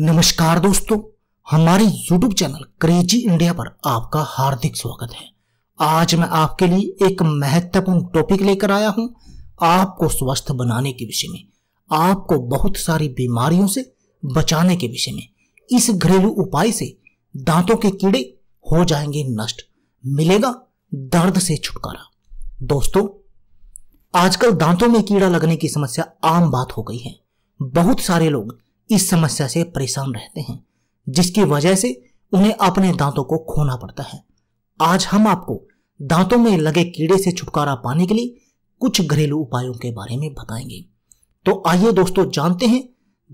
नमस्कार दोस्तों हमारे YouTube चैनल क्रेजी इंडिया पर आपका हार्दिक स्वागत है आज मैं आपके लिए एक महत्वपूर्ण टॉपिक लेकर आया हूं आपको स्वस्थ बनाने के विषय में आपको बहुत सारी बीमारियों से बचाने के विषय में इस घरेलू उपाय से दांतों के कीड़े हो जाएंगे नष्ट मिलेगा दर्द से छुटकारा दोस्तों आजकल दांतों में कीड़ा लगने की समस्या आम बात हो गई है बहुत सारे लोग इस समस्या से परेशान रहते हैं जिसकी वजह से उन्हें अपने दांतों को खोना पड़ता है आज हम आपको दांतों में लगे कीड़े से छुटकारा पाने के लिए कुछ घरेलू उपायों के बारे में बताएंगे तो आइए दोस्तों जानते हैं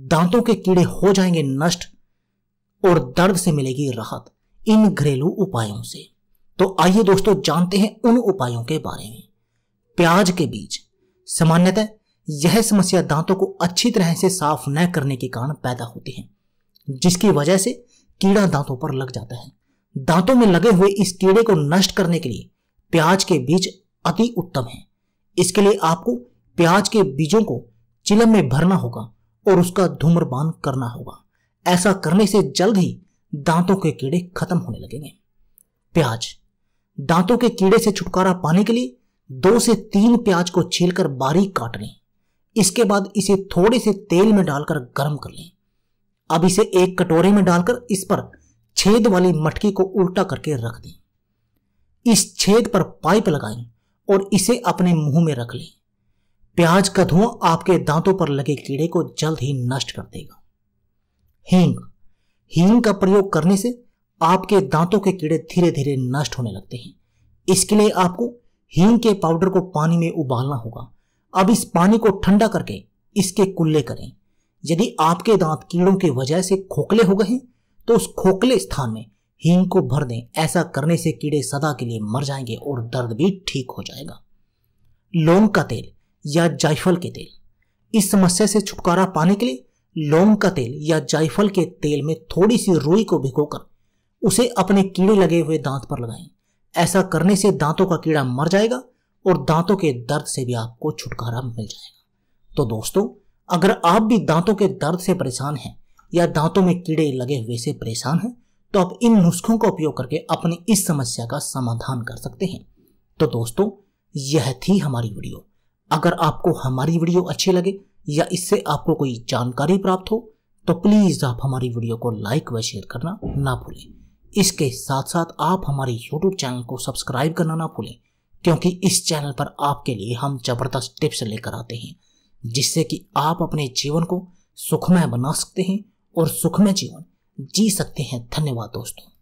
दांतों के कीड़े हो जाएंगे नष्ट और दर्द से मिलेगी राहत इन घरेलू उपायों से तो आइए दोस्तों जानते हैं उन उपायों के बारे में प्याज के बीज सामान्यतः यह समस्या दांतों को अच्छी तरह से साफ न करने के कारण पैदा होती है जिसकी वजह से कीड़ा दांतों पर लग जाता है दांतों में लगे हुए इस कीड़े को नष्ट करने के लिए प्याज के बीज अति उत्तम है इसके लिए आपको प्याज के बीजों को चिलम में भरना होगा और उसका धूम्रपान करना होगा ऐसा करने से जल्द ही दांतों के कीड़े खत्म होने लगेंगे प्याज दांतों के कीड़े से छुटकारा पाने के लिए दो से तीन प्याज को छीलकर बारीक काट लें इसके बाद इसे थोड़े से तेल में डालकर गर्म कर लें अब इसे एक कटोरे में डालकर इस पर छेद वाली मटकी को उल्टा करके रख दें इस छेद पर पाइप लगाएं और इसे अपने मुंह में रख लें प्याज का धुआं आपके दांतों पर लगे कीड़े को जल्द ही नष्ट कर देगा हींग हींग का प्रयोग करने से आपके दांतों के कीड़े धीरे धीरे नष्ट होने लगते हैं इसके लिए आपको हींग के पाउडर को पानी में उबालना होगा अब इस पानी को ठंडा करके इसके कुल्ले करें यदि आपके दांत कीड़ों की वजह से खोखले हो गए तो उस खोखले स्थान में हींग को भर दें ऐसा करने से कीड़े सदा के लिए मर जाएंगे और दर्द भी ठीक हो जाएगा लौंग का तेल या जायफल के तेल इस समस्या से छुटकारा पाने के लिए लौंग का तेल या जायफल के तेल में थोड़ी सी रुई को भिगोकर उसे अपने कीड़े लगे हुए दांत पर लगाएं ऐसा करने से दांतों का कीड़ा मर जाएगा और दांतों के दर्द से भी आपको छुटकारा मिल जाएगा तो दोस्तों अगर आप भी दांतों के दर्द से परेशान हैं या दांतों में कीड़े लगे हुए से परेशान हैं तो आप इन नुस्खों का उपयोग करके अपनी इस समस्या का समाधान कर सकते हैं तो दोस्तों यह थी हमारी वीडियो अगर आपको हमारी वीडियो अच्छी लगे या इससे आपको कोई जानकारी प्राप्त हो तो प्लीज़ आप हमारी वीडियो को लाइक व शेयर करना ना भूलें इसके साथ साथ आप हमारे यूट्यूब चैनल को सब्सक्राइब करना ना भूलें क्योंकि इस चैनल पर आपके लिए हम जबरदस्त टिप्स लेकर आते हैं जिससे कि आप अपने जीवन को सुखमय बना सकते हैं और सुखमय जीवन जी सकते हैं धन्यवाद दोस्तों